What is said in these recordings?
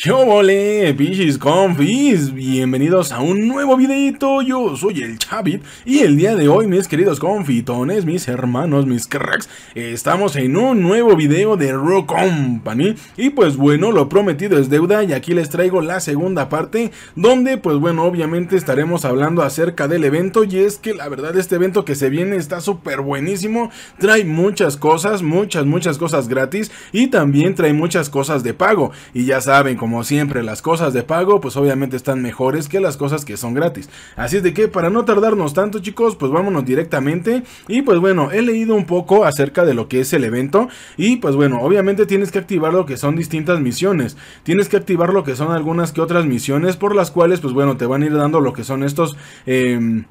Yo pichis confis, bienvenidos a un nuevo videito, yo soy el Chavit y el día de hoy mis queridos confitones, mis hermanos, mis cracks, estamos en un nuevo video de Rock Company y pues bueno, lo prometido es deuda y aquí les traigo la segunda parte donde pues bueno, obviamente estaremos hablando acerca del evento y es que la verdad este evento que se viene está súper buenísimo, trae muchas cosas, muchas, muchas cosas gratis y también trae muchas cosas de pago y ya saben, como siempre, las cosas de pago pues obviamente están mejores que las cosas que son gratis. Así es de que para no tardarnos tanto chicos, pues vámonos directamente. Y pues bueno, he leído un poco acerca de lo que es el evento. Y pues bueno, obviamente tienes que activar lo que son distintas misiones. Tienes que activar lo que son algunas que otras misiones por las cuales pues bueno, te van a ir dando lo que son estos... Em,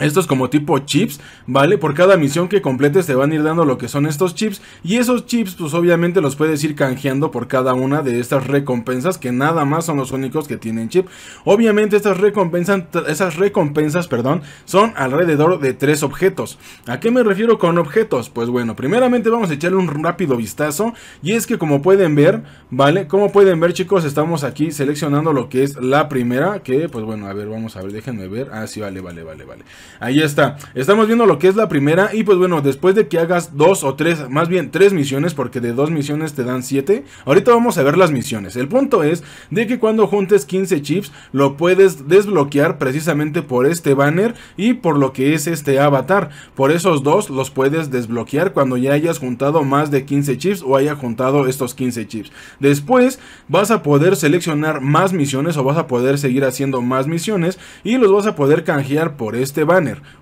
estos como tipo chips, ¿vale? Por cada misión que completes te van a ir dando lo que son estos chips. Y esos chips, pues obviamente los puedes ir canjeando por cada una de estas recompensas. Que nada más son los únicos que tienen chip. Obviamente estas recompensas, esas recompensas, perdón, son alrededor de tres objetos. ¿A qué me refiero con objetos? Pues bueno, primeramente vamos a echarle un rápido vistazo. Y es que como pueden ver, ¿vale? Como pueden ver chicos, estamos aquí seleccionando lo que es la primera. Que pues bueno, a ver, vamos a ver, déjenme ver. Ah, sí, vale, vale, vale, vale. Ahí está. Estamos viendo lo que es la primera. Y pues bueno, después de que hagas dos o tres, más bien tres misiones, porque de dos misiones te dan siete. Ahorita vamos a ver las misiones. El punto es de que cuando juntes 15 chips, lo puedes desbloquear precisamente por este banner y por lo que es este avatar. Por esos dos los puedes desbloquear cuando ya hayas juntado más de 15 chips o haya juntado estos 15 chips. Después vas a poder seleccionar más misiones o vas a poder seguir haciendo más misiones y los vas a poder canjear por este banner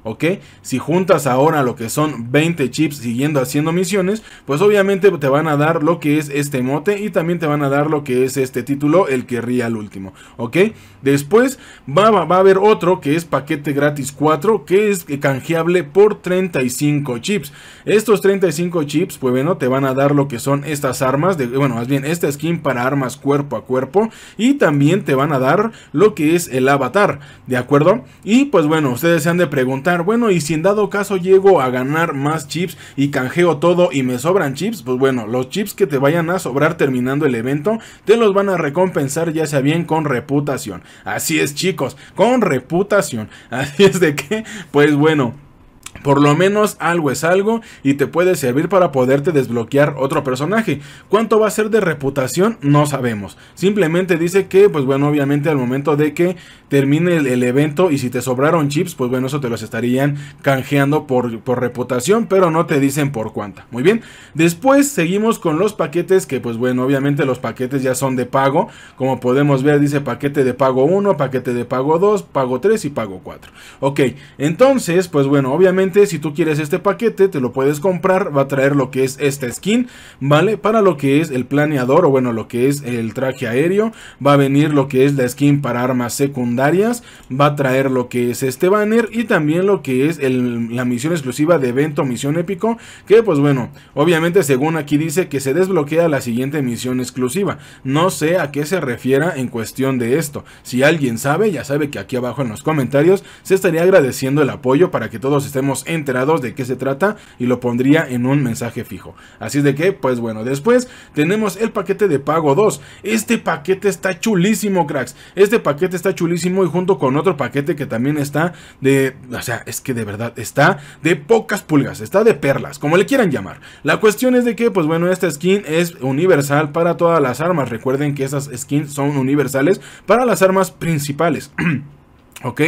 ¿ok? Si juntas ahora lo que son 20 chips siguiendo haciendo misiones, pues obviamente te van a dar lo que es este mote y también te van a dar lo que es este título, el que ría al último, ¿ok? Después va, a haber otro que es paquete gratis 4, que es canjeable por 35 chips. Estos 35 chips, pues bueno, te van a dar lo que son estas armas, de, bueno, más bien esta skin para armas cuerpo a cuerpo y también te van a dar lo que es el avatar, ¿de acuerdo? Y pues bueno, ustedes se han preguntar, bueno, y si en dado caso llego a ganar más chips y canjeo todo y me sobran chips, pues bueno, los chips que te vayan a sobrar terminando el evento, te los van a recompensar ya sea bien con reputación. Así es chicos, con reputación. Así es de que, pues bueno. Por lo menos algo es algo y te puede servir para poderte desbloquear otro personaje. ¿Cuánto va a ser de reputación? No sabemos. Simplemente dice que, pues bueno, obviamente al momento de que termine el, evento y si te sobraron chips, pues bueno, eso te los estarían canjeando por, por reputación, pero no te dicen por cuánta. Muy bien. Después seguimos con los paquetes que, pues bueno, obviamente los paquetes ya son de pago. Como podemos ver, dice paquete de pago 1, paquete de pago 2, pago 3 y pago 4. Ok, entonces, pues bueno, obviamente si tú quieres este paquete, te lo puedes comprar. Va a traer lo que es esta skin, ¿vale? Para lo que es el planeador o bueno, lo que es el traje aéreo. Va a venir lo que es la skin para armas secundarias. Va a traer lo que es este banner y también lo que es la misión exclusiva de evento, misión épico. Que pues bueno, obviamente según aquí dice que se desbloquea la siguiente misión exclusiva. No sé a qué se refiera en cuestión de esto. Si alguien sabe, ya sabe que aquí abajo en los comentarios se estaría agradeciendo el apoyo para que todos estemos enterados de qué se trata y lo pondría en un mensaje fijo. Así de que, pues bueno, después tenemos el paquete de pago 2. Este paquete está chulísimo, cracks. Este paquete está chulísimo y junto con otro paquete que también está de, o sea, es que de verdad está de pocas pulgas, está de perlas, como le quieran llamar. La cuestión es de que, pues bueno, esta skin es universal para todas las armas. Recuerden que esas skins son universales para las armas principales. Ok,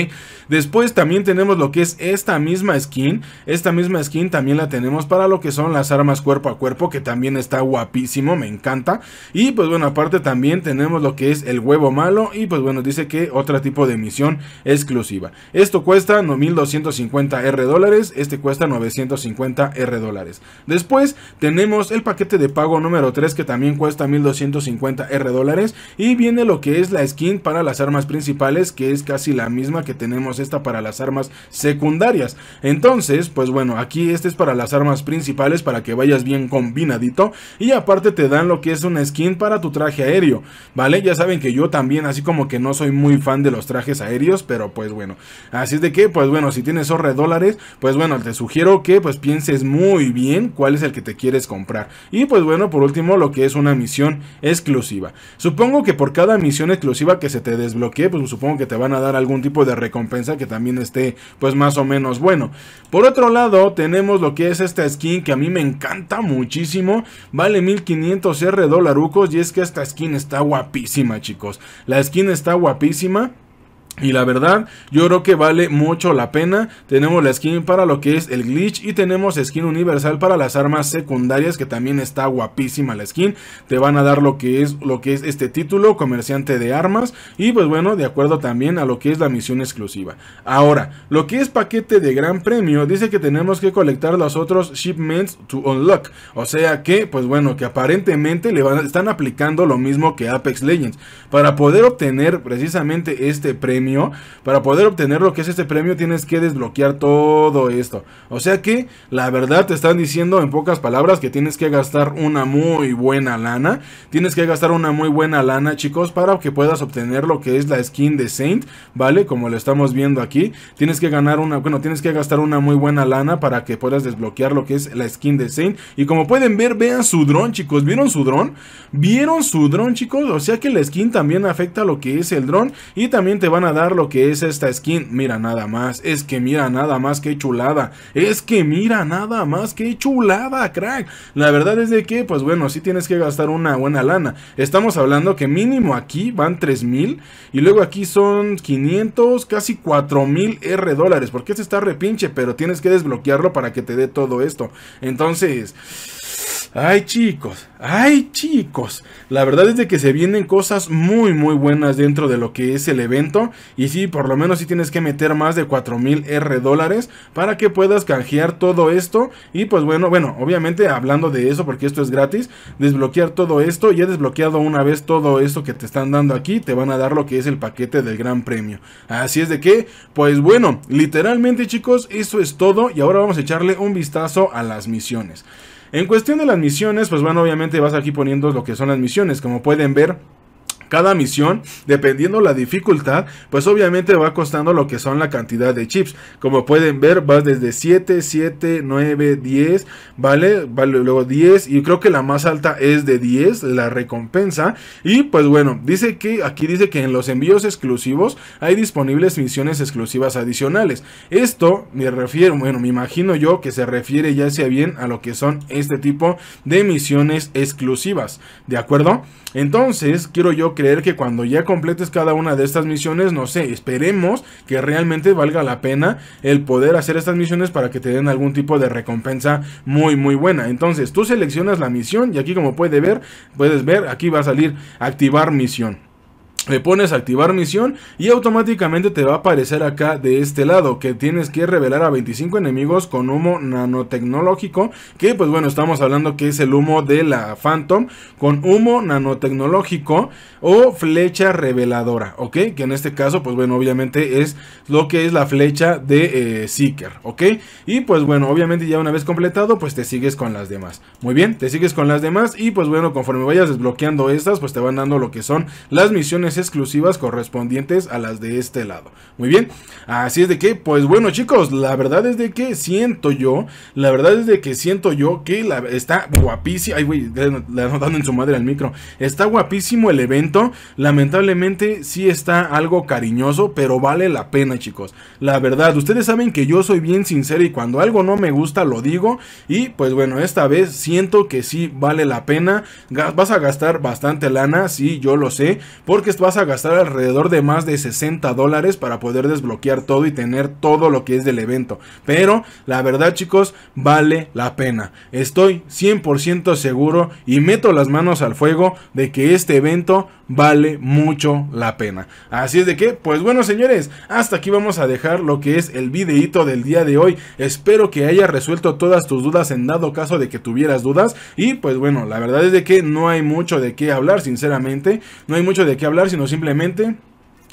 después también tenemos lo que es esta misma skin. Esta misma skin también la tenemos para lo que son las armas cuerpo a cuerpo, que también está guapísimo, me encanta. Y pues bueno, aparte también tenemos lo que es el huevo malo. Y pues bueno, dice que otro tipo de misión exclusiva. Esto cuesta 9250 R dólares, este cuesta 950 R dólares. Después tenemos el paquete de pago número 3 que también cuesta 1250 R dólares. Y viene lo que es la skin para las armas principales, que es casi la misma que tenemos esta para las armas secundarias. Entonces, pues bueno, aquí este es para las armas principales para que vayas bien combinadito. Y aparte te dan lo que es una skin para tu traje aéreo, ¿vale? Ya saben que yo también así como que no soy muy fan de los trajes aéreos, pero pues bueno. Así es de que, pues bueno, si tienes horre dólares, pues bueno, te sugiero que pues pienses muy bien cuál es el que te quieres comprar. Y pues bueno, por último, lo que es una misión exclusiva. Supongo que por cada misión exclusiva que se te desbloquee, pues supongo que te van a dar algún tipo de recompensa que también esté pues más o menos bueno. Por otro lado tenemos lo que es esta skin que a mí me encanta muchísimo. Vale 1500 R dolarucos y es que esta skin está guapísima chicos. La skin está guapísima. Y la verdad, yo creo que vale mucho la pena. Tenemos la skin para lo que es el glitch y tenemos skin universal para las armas secundarias que también está guapísima la skin. Te van a dar lo que es lo que es este título, comerciante de armas y pues bueno, de acuerdo también a lo que es la misión exclusiva. Ahora, lo que es paquete de gran premio dice que tenemos que colectar los otros shipments to unlock, o sea que pues bueno, que aparentemente le van, están aplicando lo mismo que Apex Legends para poder obtener precisamente este premio para poder obtener lo que es este premio tienes que desbloquear todo esto. O sea que la verdad te están diciendo en pocas palabras que tienes que gastar una muy buena lana. Tienes que gastar una muy buena lana chicos para que puedas obtener lo que es la skin de Saint. ¿Vale? Como lo estamos viendo aquí. Tienes que ganar una, bueno, tienes que gastar una muy buena lana para que puedas desbloquear lo que es la skin de Saint. Y como pueden ver, vean su dron chicos. ¿Vieron su dron? ¿Vieron su dron chicos? O sea que la skin también afecta lo que es el dron. Y también te van a dar lo que es esta skin. Mira nada más, es que mira nada más que chulada. Es que mira nada más que chulada, crack. La verdad es de que, pues bueno, si tienes que gastar una buena lana. Estamos hablando que mínimo aquí van 3000 y luego aquí son 500, casi 4000 R dólares. Porque este está repinche, pero tienes que desbloquearlo para que te dé todo esto. Entonces... Ay chicos, ay chicos, la verdad es de que se vienen cosas muy muy buenas dentro de lo que es el evento y sí, por lo menos si tienes que meter más de 4000 R dólares para que puedas canjear todo esto y pues bueno, bueno, obviamente hablando de eso porque esto es gratis, desbloquear todo esto, ya desbloqueado una vez todo esto que te están dando aquí, te van a dar lo que es el paquete del gran premio. Así es de que, pues bueno, literalmente chicos, eso es todo y ahora vamos a echarle un vistazo a las misiones. En cuestión de las misiones, pues bueno, obviamente vas aquí poniendo lo que son las misiones. Como pueden ver, cada misión, dependiendo la dificultad, pues obviamente va costando lo que son la cantidad de chips. Como pueden ver, va desde 7, 7, 9, 10, ¿vale? Vale, luego 10 y creo que la más alta es de 10, la recompensa. Y pues bueno, dice que aquí dice que en los envíos exclusivos hay disponibles misiones exclusivas adicionales. Esto me refiero, bueno, me imagino yo que se refiere ya sea bien a lo que son este tipo de misiones exclusivas, ¿de acuerdo? Entonces, quiero yo creer que cuando ya completes cada una de estas misiones, no sé, esperemos que realmente valga la pena el poder hacer estas misiones para que te den algún tipo de recompensa muy muy buena. Entonces tú seleccionas la misión y aquí como puede ver, puedes ver, aquí va a salir activar misión. Le pones activar misión y automáticamente te va a aparecer acá de este lado que tienes que revelar a 25 enemigos con humo nanotecnológico que pues bueno estamos hablando que es el humo de la Phantom con humo nanotecnológico o flecha reveladora ok que en este caso pues bueno obviamente es lo que es la flecha de eh, Seeker ok y pues bueno obviamente ya una vez completado pues te sigues con las demás muy bien te sigues con las demás y pues bueno conforme vayas desbloqueando estas pues te van dando lo que son las misiones exclusivas correspondientes a las de este lado. Muy bien, así es de que, pues bueno chicos, la verdad es de que siento yo, la verdad es de que siento yo que la, está guapísimo, ay güey, le, han dando en su madre al micro, está guapísimo el evento, lamentablemente sí está algo cariñoso, pero vale la pena chicos, la verdad, ustedes saben que yo soy bien sincero y cuando algo no me gusta lo digo y pues bueno, esta vez siento que sí vale la pena, vas a gastar bastante lana, sí, yo lo sé, porque esto vas a gastar alrededor de más de 60 dólares para poder desbloquear todo y tener todo lo que es del evento. Pero la verdad chicos, vale la pena. Estoy 100% seguro y meto las manos al fuego de que este evento vale mucho la pena. Así es de que, pues bueno señores, hasta aquí vamos a dejar lo que es el videito del día de hoy. Espero que haya resuelto todas tus dudas en dado caso de que tuvieras dudas. Y pues bueno, la verdad es de que no hay mucho de qué hablar, sinceramente. No hay mucho de qué hablar sino simplemente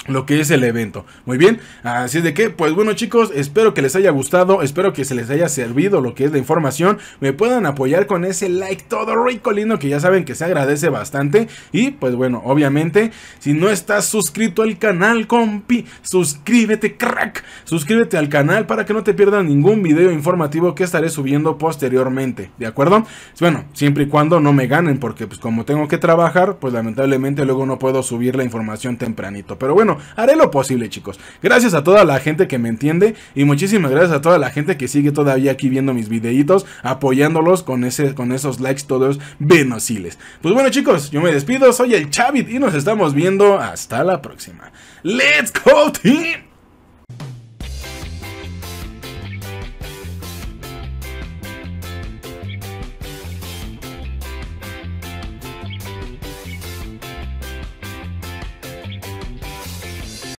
lo que es el evento. Muy bien, así es de que, pues bueno chicos, espero que les haya gustado, espero que se les haya servido lo que es la información, me puedan apoyar con ese like todo rico lindo que ya saben que se agradece bastante y pues bueno, obviamente, si no estás suscrito al canal, compi, suscríbete, crack, suscríbete al canal para que no te pierdas ningún video informativo que estaré subiendo posteriormente, ¿de acuerdo? Bueno, siempre y cuando no me ganen porque pues como tengo que trabajar, pues lamentablemente luego no puedo subir la información tempranito, pero bueno, bueno, haré lo posible, chicos. Gracias a toda la gente que me entiende y muchísimas gracias a toda la gente que sigue todavía aquí viendo mis videitos, apoyándolos con, ese, con esos likes todos venosiles. Pues bueno, chicos, yo me despido, soy el Chavit y nos estamos viendo hasta la próxima. ¡Let's go, team!